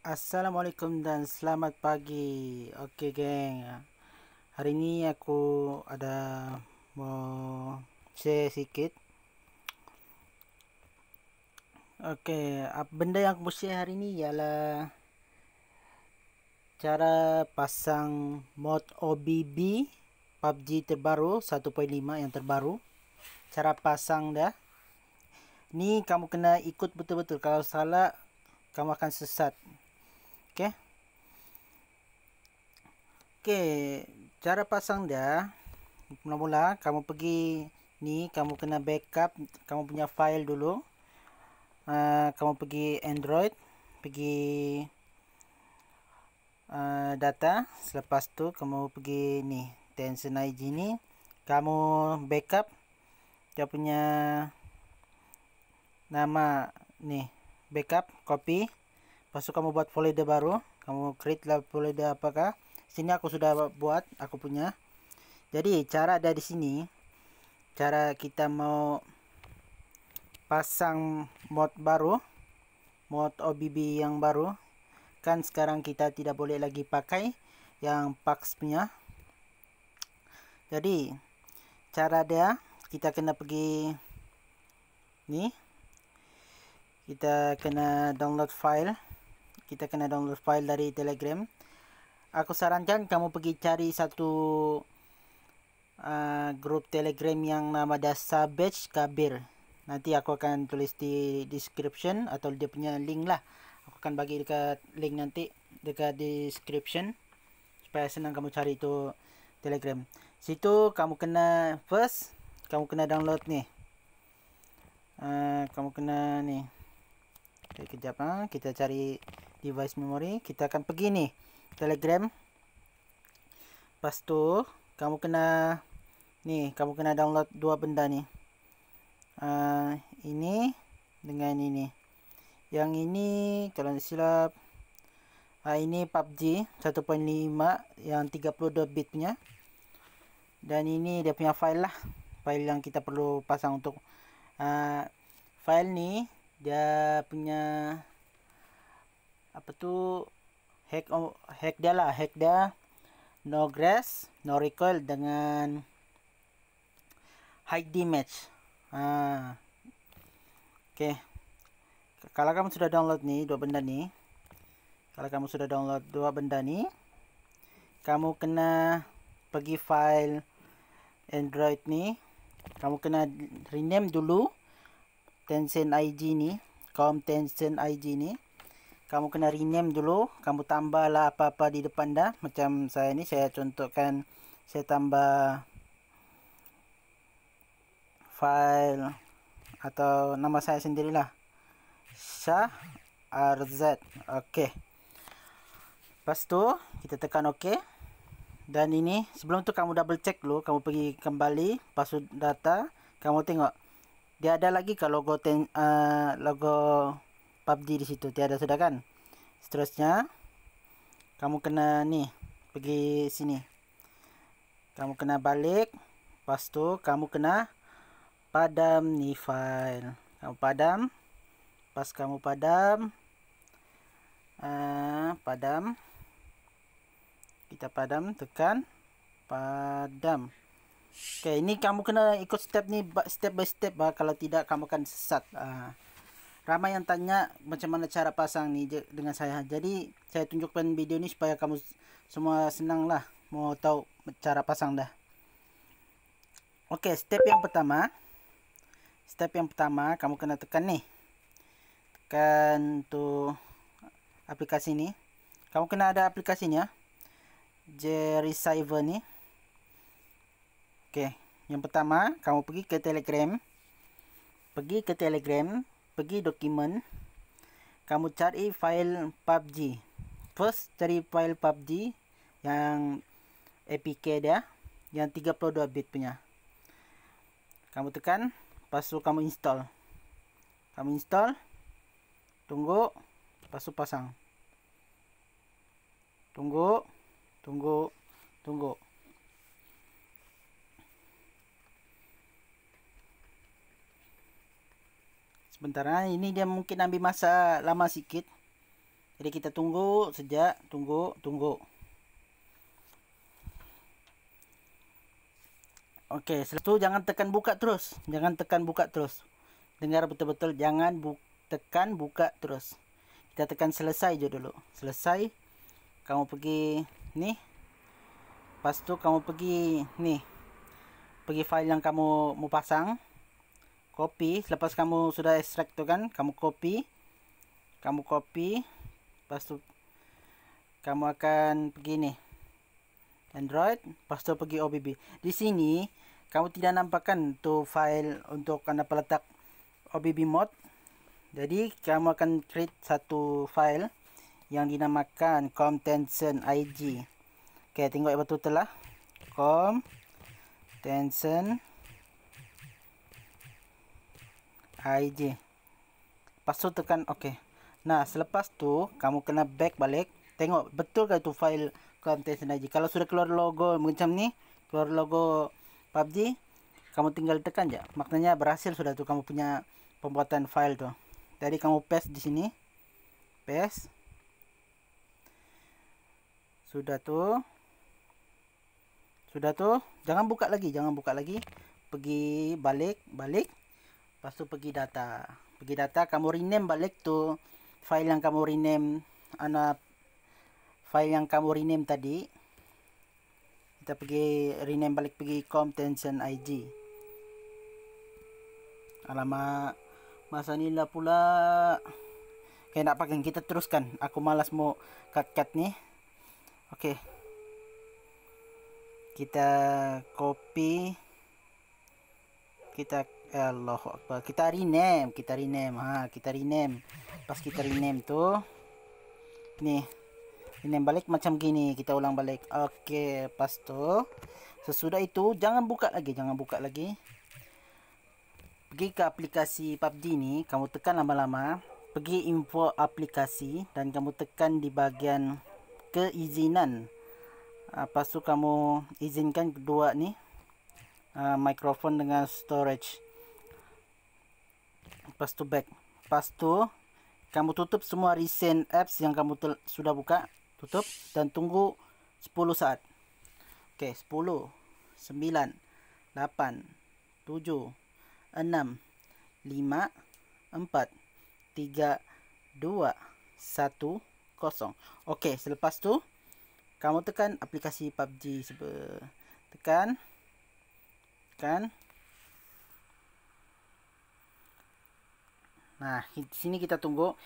Assalamualaikum dan selamat pagi. Okey geng. Hari ni aku ada mau share sikit. Okey, benda yang aku mau share hari ni ialah cara pasang mod OBB PUBG terbaru 1.5 yang terbaru. Cara pasang dia. Ni kamu kena ikut betul-betul. Kalau salah kamu akan sesat. Okey, cara pasang dia mula-mula kamu pergi ni kamu kena backup kamu punya file dulu. Uh, kamu pergi Android, pergi uh, data, selepas tu kamu pergi ni Tencent IG ni kamu backup dia punya nama ni backup copy lepas kamu buat folder baru kamu create lah folder apakah sini aku sudah buat aku punya jadi cara ada di sini cara kita mau pasang mod baru mod OBB yang baru kan sekarang kita tidak boleh lagi pakai yang pax punya jadi cara dia kita kena pergi ni kita kena download file kita kena download file dari telegram aku sarankan kamu pergi cari satu uh, grup telegram yang nama dia Sabage Kabir. Nanti aku akan tulis di description atau dia punya link lah. Aku akan bagi dekat link nanti dekat description. Supaya senang kamu cari itu telegram. Situ kamu kena first. Kamu kena download ni. Uh, kamu kena ni. Okay, kejap lah. Kita cari device memory kita akan pergi ni telegram lepas tu kamu kena ni kamu kena download dua benda ni uh, ini dengan ini yang ini kalau tidak silap uh, ini PUBG 1.5 yang 32 bit punya dan ini dia punya file lah file yang kita perlu pasang untuk uh, file ni dia punya apa tu hack oh, hack dia lah hack dia no grass no recoil dengan high damage ha. Okay. kalau kamu sudah download ni dua benda ni kalau kamu sudah download dua benda ni kamu kena pergi file android ni kamu kena rename dulu Tencent IG ni com Tencent IG ni kamu kena rename dulu kamu tambahlah apa-apa di depan dah macam saya ni saya contohkan saya tambah file atau nama saya sendirilah Shah RZ okey lepas tu kita tekan OK. dan ini sebelum tu kamu double check dulu kamu pergi kembali password data kamu tengok dia ada lagi kalau logo ten, uh, logo PUBG di situ tiada sudah kan seterusnya kamu kena ni pergi sini kamu kena balik lepas tu kamu kena padam ni file kamu padam pas kamu padam uh, padam kita padam tekan padam Okay, ini kamu kena ikut step ni step by step bah, kalau tidak kamu akan sesat. Uh ramai yang tanya macam mana cara pasang ni dengan saya. Jadi saya tunjukkan video ni supaya kamu semua senang lah mau tahu cara pasang dah. Okey, step yang pertama. Step yang pertama kamu kena tekan ni. Tekan tu aplikasi ni. Kamu kena ada aplikasinya. Jerry Saver ni. Okey, yang pertama kamu pergi ke Telegram. Pergi ke Telegram, pergi dokumen kamu cari file PUBG first cari file PUBG yang APK dia yang 32 bit punya kamu tekan lepas tu kamu install kamu install tunggu lepas tu pasang tunggu tunggu tunggu sebentar ha. ini dia mungkin ambil masa lama sikit jadi kita tunggu sejak tunggu tunggu Oke, okay, setelah itu jangan tekan buka terus. Jangan tekan buka terus. Dengar betul-betul. Jangan bu tekan buka terus. Kita tekan selesai je dulu. Selesai. Kamu pergi ni. Lepas tu kamu pergi ni. Pergi file yang kamu mau pasang copy selepas kamu sudah extract tu kan kamu copy kamu copy lepas tu kamu akan pergi ni android lepas tu pergi obb di sini kamu tidak nampakkan tu file untuk anda peletak obb mod jadi kamu akan create satu file yang dinamakan comtension ig okey tengok betul telah com tension IG Lepas tu tekan ok Nah selepas tu kamu kena back balik Tengok betul ke tu file content IG Kalau sudah keluar logo macam ni Keluar logo PUBG Kamu tinggal tekan je Maknanya berhasil sudah tu kamu punya pembuatan file tu Jadi kamu paste di sini Paste Sudah tu Sudah tu Jangan buka lagi Jangan buka lagi Pergi balik Balik Lepas tu pergi data. Pergi data, kamu rename balik tu file yang kamu rename ana file yang kamu rename tadi. Kita pergi rename balik pergi contention IG. Alamak masa ni lah pula. Okay, nak pakai kita teruskan. Aku malas mau cut-cut ni. Okey, Kita copy. Kita Allah apa kita rename kita rename ha kita rename pas kita rename tu ni rename balik macam gini kita ulang balik okey pas tu sesudah itu jangan buka lagi jangan buka lagi pergi ke aplikasi PUBG ni kamu tekan lama-lama pergi info aplikasi dan kamu tekan di bahagian keizinan apa ah, tu kamu izinkan kedua ni uh, mikrofon dengan storage Lepas tu back. Lepas tu, kamu tutup semua recent apps yang kamu sudah buka. Tutup dan tunggu 10 saat. Okay, 10, 9, 8, 7, 6, 5, 4, 3, 2, 1, kosong. Okey selepas tu, kamu tekan aplikasi PUBG. Tekan. Tekan. Nah, di sini kita tunggu.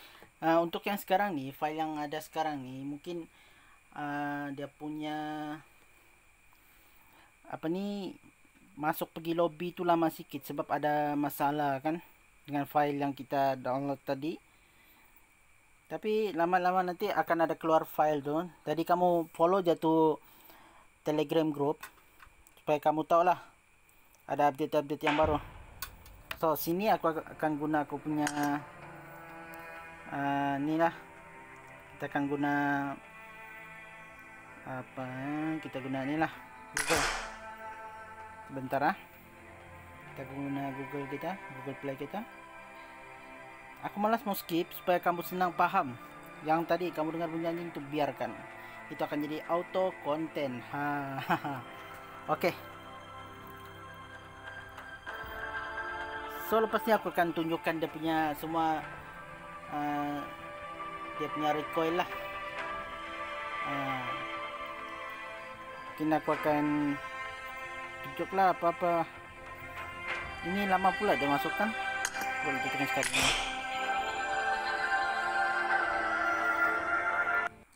Uh, untuk yang sekarang nih, file yang ada sekarang nih, mungkin uh, dia punya apa nih masuk pergi lobby itu lama sikit sebab ada masalah kan dengan file yang kita download tadi. Tapi lama-lama nanti akan ada keluar file tu. Tadi kamu follow jatuh Telegram group supaya kamu tahu lah ada update-update yang baru. So sini aku akan guna aku punya uh, Ni lah Kita akan guna Apa eh, Kita guna ni lah Google Sebentar lah Kita guna Google kita Google Play kita Aku malas mau skip Supaya kamu senang paham. Yang tadi kamu dengar bunyi anjing tu biarkan Itu akan jadi auto content ha, ha, ha. okay. So lepas ni aku akan tunjukkan dia punya semua uh, Dia punya recoil lah uh, Mungkin aku akan Tunjuk lah apa-apa Ini lama pula dia masukkan Boleh kita tengok sekarang ni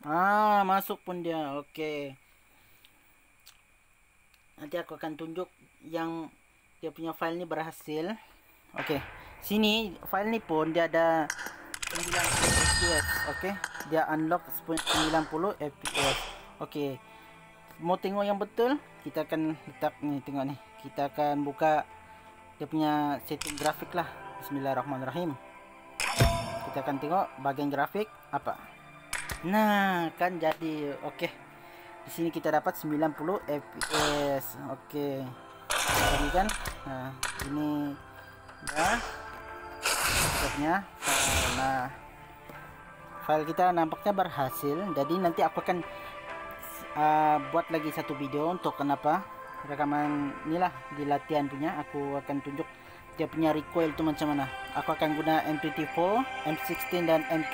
Ah, masuk pun dia. Okey. Nanti aku akan tunjuk yang dia punya file ni berhasil. Okey. Sini file ni pun dia ada 90 fps. Okey. Dia unlock 90 fps. Okey. Mau tengok yang betul, kita akan letak ni tengok ni. Kita akan buka dia punya setting grafik lah. Bismillahirrahmanirrahim. Kita akan tengok bahagian grafik apa. Nah, kan jadi okey. Di sini kita dapat 90 fps. Okey. Jadi kan. Ha, ini ya akhirnya nah file kita nampaknya berhasil jadi nanti aku akan uh, buat lagi satu video untuk kenapa rekaman inilah di latihan punya aku akan tunjuk dia punya recoil itu macam mana aku akan guna m 4 M16 dan MK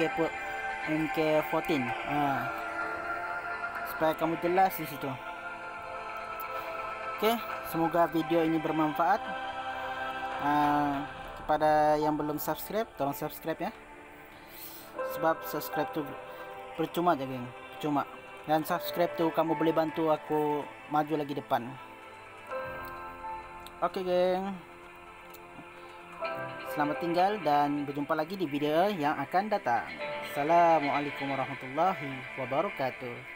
MK14 uh, supaya kamu jelas di situ oke okay, semoga video ini bermanfaat Ah, kepada yang belum subscribe tolong subscribe ya sebab subscribe tu percuma je geng percuma dan subscribe tu kamu boleh bantu aku maju lagi depan Okey geng selamat tinggal dan berjumpa lagi di video yang akan datang Assalamualaikum warahmatullahi wabarakatuh